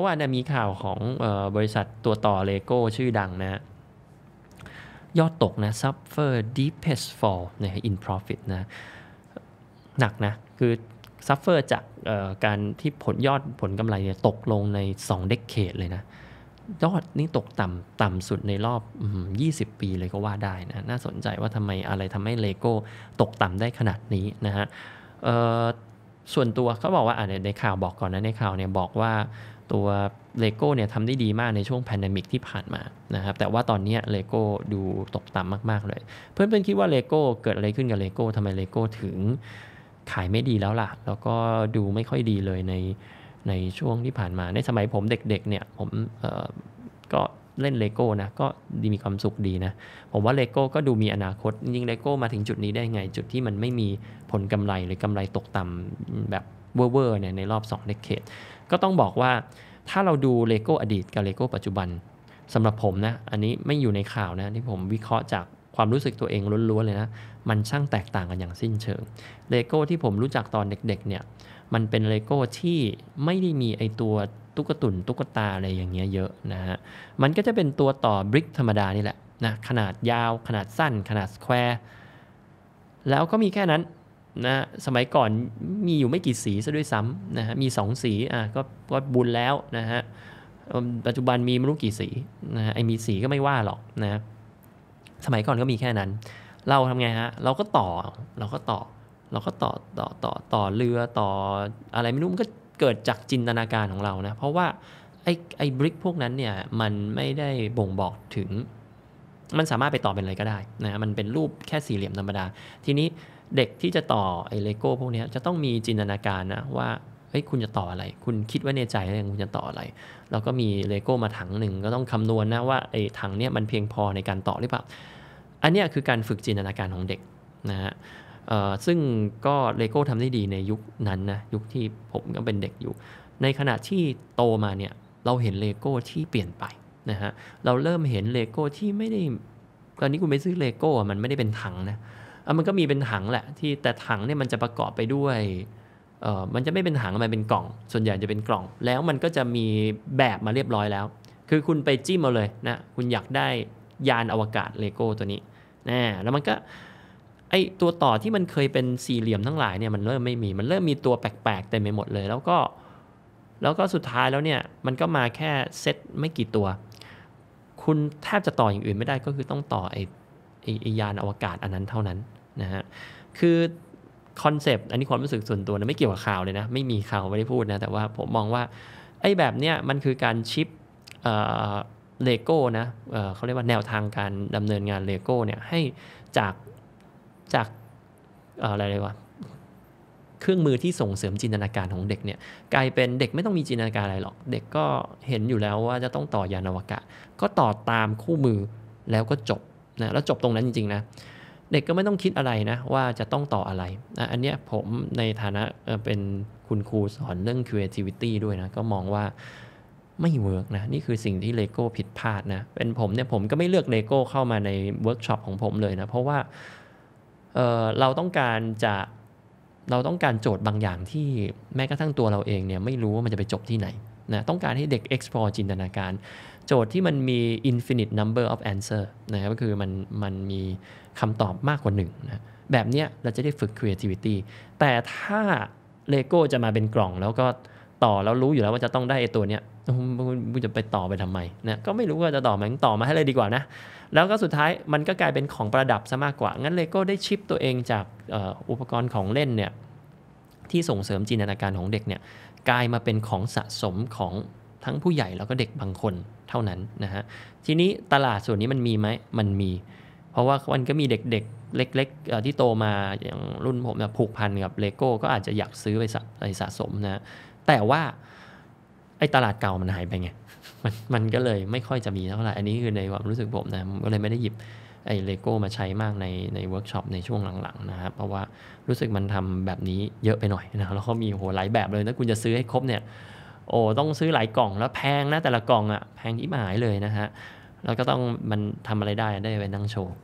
มื่อวานมีข่าวของบริษัทตัวต่อเลโก้ชื่อดังนะยอดตกนะ suffer deepest fall นะ in profit นะหนักนะ คือ suffer จากการที่ผลยอดผลกำไรเนี่ยตกลงใน 2 เดกเคดเลยนะ ยอดนี่ตกต่ำต่ำสุดในรอบ 20 ปีเลยก็ว่าได้นะน่าสนใจว่าทำไมอะไรทำให้เลโก้ตกต่ำได้ขนาดนี้นะฮะส่วนตัวเขาบอกว่าในข่าวบอกก่อนนะในข่าวเนี่ยบอกว่า ตัวเลโก้เนี่ยทำได้ดีมากในช่วงแพนดมิก ที่ผ่านมานะครับแต่ว่าตอนนี้เลโก้ดูตกต่ำมากๆเลย เพื่อนๆคิดว่าเลโก้เกิดอะไรขึ้นกับเลโก้ทำไมเลโก้ถึงขายไม่ดีแล้วล่ะแล้วก็ดูไม่ค่อยดีเลยในในช่วงที่ผ่านมาในสมัยผมเด็กๆเนี่ยผมก็เล่นเลโก้นะก็ดีมีความสุขดีนะ ผมว่าเลโก้ก็ดูมีอนาคต จริงเลโก้มาถึงจุดนี้ได้ไง จุดที่มันไม่มีผลกำไรหรือกำไรตกต่ำแบบเวอร์เนี่ยในรอบ 2เดเคดก็ต้องบอกว่า ถ้าเราดูเลโก้อดีตกับเลโก้ปัจจุบันสำหรับผมนะ อันนี้ไม่อยู่ในข่าวนะ ที่ผมวิเคราะห์จากความรู้สึกตัวเองล้วนๆเลยนะ มันช่างแตกต่างกันอย่างสิ้นเชิงเลโก้ที่ผมรู้จักตอนเด็กๆเนี่ยมันเป็นเลโก้ที่ไม่ได้มีไอตัวตุ๊กตุนตุ๊กตาอะไรอย่างเงี้ยเยอะนะฮะ มันก็จะเป็นตัวต่อบริก ธรรมดานี่แหละนะขนาดยาว ขนาดสั้น ขนาดสแควร์แล้วก็มีแค่นั้นนะสมัยก่อนมีอยู่ไม่กี่สีซะด้วยซ้ำนะฮะมี 2 สีอ่ะก็ก็บุญแล้วนะฮะปัจจุบันมีไม่รู้กี่สีนะฮะไอมีสีก็ไม่ว่าหรอกนะสมัยก่อนก็มีแค่นั้น เราทำไงฮะ เราก็ต่อเราก็ต่อ เราก็ต่อต่อต่อต่อเรือต่ออะไรไม่รู้มันก็เกิดจากจินตนาการของเรานะ เพราะว่าไอ้ไอ้บริกพวกนั้นเนี่ยมันไม่ได้บ่งบอกถึง มันสามารถไปต่อเป็นอะไรก็ได้นะมันเป็นรูปแค่สี่เหลี่ยมธรรมดา ทีนี้เด็กที่จะต่อไอ้เลโก้พวกนี้จะต้องมีจินตนาการนะว่าเฮ้ยคุณจะต่ออะไร คุณคิดไว้ในใจแล้วคุณจะต่ออะไรแล้วก็มีเลโก้มาถังหนึ่งก็ต้องคำนวณนนะว่าไอ้ถังเนี่ยมันเพียงพอในการต่อหรือเปล่าอันนี้คือการฝึกจินตนาการของเด็กนะฮะซึ่งก็เลโก้ทำได้ดีในยุคนั้นนะยุคที่ผมก็เป็นเด็กอยู่ ในขณะที่โตมาเนี่ยเราเห็นเลโก้ที่เปลี่ยนไปนะฮะเราเริ่มเห็นเลโก้ที่ไม่ได้ตอนนี้คุณไปซื้อเลโก้มันไม่ได้เป็นถังนะมันก็มีเป็นถังแหละที่แต่ถังเนี่ยมันจะประกอบไปด้วยมันจะไม่เป็นถังมันเป็นกล่อง ส่วนใหญ่จะเป็นกล่อง แล้วมันก็จะมีแบบมาเรียบร้อยแล้ว คือคุณไปจิ้มเอาเลยนะคุณอยากได้ยานอวกาศเลโก้ตัวนี้นะแล้วมันก็ไอตัวต่อที่มันเคยเป็นสี่เหลี่ยมทั้งหลายเนี่ยมันเริ่มไม่มีมันเริ่มมีตัวแปลกๆเต็มไปหมดเลย แล้วก็แล้วก็สุดท้ายแล้วเนี่ย มันก็มาแค่เซตไม่กี่ตัว คุณแทบจะต่ออย่างอื่นไม่ได้ก็คือต้องต่อไอไออยานอวกาศอันนั้นเท่านั้นนะฮะคือคอนเซปต์อันนี้ความรู้สึกส่วนตัวนะไม่เกี่ยวกับข่าวเลยนะไม่มีข่าวไม่ได้พูดนะแต่ว่าผมมองว่าไอ้แบบเนี้ยมันคือการชิปเลโก้นะเเขาเรียกว่าแนวทางการดำเนินงานเลโก้เนี่ยให้จากจากอะไรเลยวะเครื่องมือที่ส่งเสริมจินตนาการของเด็กเนี่ยกลายเป็นเด็กไม่ต้องมีจินตนาการอะไรหรอกเด็กก็เห็นอยู่แล้วว่าจะต้องต่อยานอวกาศก็ต่อตามคู่มือแล้วก็จบนะแล้วจบตรงนั้นจริงๆนะเด็กก็ไม่ต้องคิดอะไรนะว่าจะต้องต่ออะไรนะอันเนี้ยผมในฐานะเป็นคุณครูสอนเรื่อง creativity ด้วยนะก็มองว่าไม่เวิร์กนะ นี่คือสิ่งที่เลโก้ผิดพลาดนะเป็นผมเนี่ยผมก็ไม่เลือกเลโก้เข้ามาในเวิร์กช็อปของผมเลยนะเพราะว่าเเราต้องการจะเราต้องการโจทย์บางอย่างที่แม้กระทั่งตัวเราเองเนี่ยไม่รู้ว่ามันจะไปจบที่ไหนนะต้องการให้เด็ก explore จินตนาการ โจทย์ที่มันมี infinite number of answer นะครับก็คือมันมันมีคำตอบมากกว่าหนึ่งนะแบบเนี้ยเราจะได้ฝึก creativity แต่ถ้าเลโก้จะมาเป็นกล่องแล้วก็ต่อแล้วรู้อยู่แล้วว่าจะต้องได้ไอ้ตัวเนี้ยมึงจะไปต่อไปทำไมนะก็ไม่รู้ว่าจะต่อไหมต่อมาให้เลยดีกว่านะ แล้วก็สุดท้ายมันก็กลายเป็นของประดับซะมากกว่า งั้นเลโก้ได้ชิปตัวเองจากอุปกรณ์ของเล่นเนี่ยที่ส่งเสริมจินตนาการของเด็กเนี่ย กลายมาเป็นของสะสมของทั้งผู้ใหญ่แล้วก็เด็กบางคนเท่านั้นนะฮะ ทีนี้ตลาดส่วนนี้มันมีไหมมันมี เพราะว่ามันก็มีเด็กๆเล็กๆที่โตมาอย่างรุ่นผมเนี่ยผูกพันกับเลโก้ก็อาจจะอยากซื้อไปสะสมนะแต่ว่าไอ้ตลาดเก่ามันหายไปไงมันมันก็เลยไม่ค่อยจะมีเท่าไหร่ อันนี้คือในความรู้สึกผมนะก็เลยไม่ได้หยิบไอ้เลโก้มาใช้มากในในเวิร์กช็อปในช่วงหลังๆนะครับ เพราะว่ารู้สึกมันทำแบบนี้เยอะไปหน่อยนะ แล้วก็มีโหหลายแบบเลย ถ้าคุณจะซื้อให้ครบเนี่ย โอ้ ต้องซื้อหลายกล่องแล้วแพงนะ แต่ละกล่องอะ่ะ แพงที่หมายเลยนะฮะ แล้วก็ต้องมันทำอะไรได้ได้ไปนั่งโชว์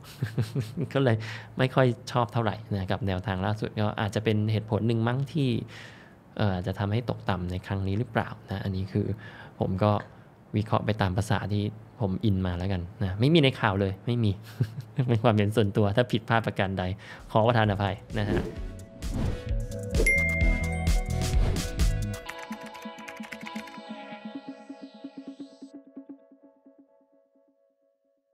ก็เลยไม่ค่อยชอบเท่าไหร่นะกับแนวทางล่าสุดก็อาจจะเป็นเหตุผลหนึ่งมั้งที่อาจจะทำให้ตกต่ำในครั้งนี้หรือเปล่านะอันนี้คือผมก็วิเคราะห์ไปตามภาษาที่ผมอินมาแล้วกันนะไม่มีในข่าวเลยไม่มีเป็นความเห็นส่วนตัวถ้าผิดพลาดประการใด ขอประทานอภัยนะฮะ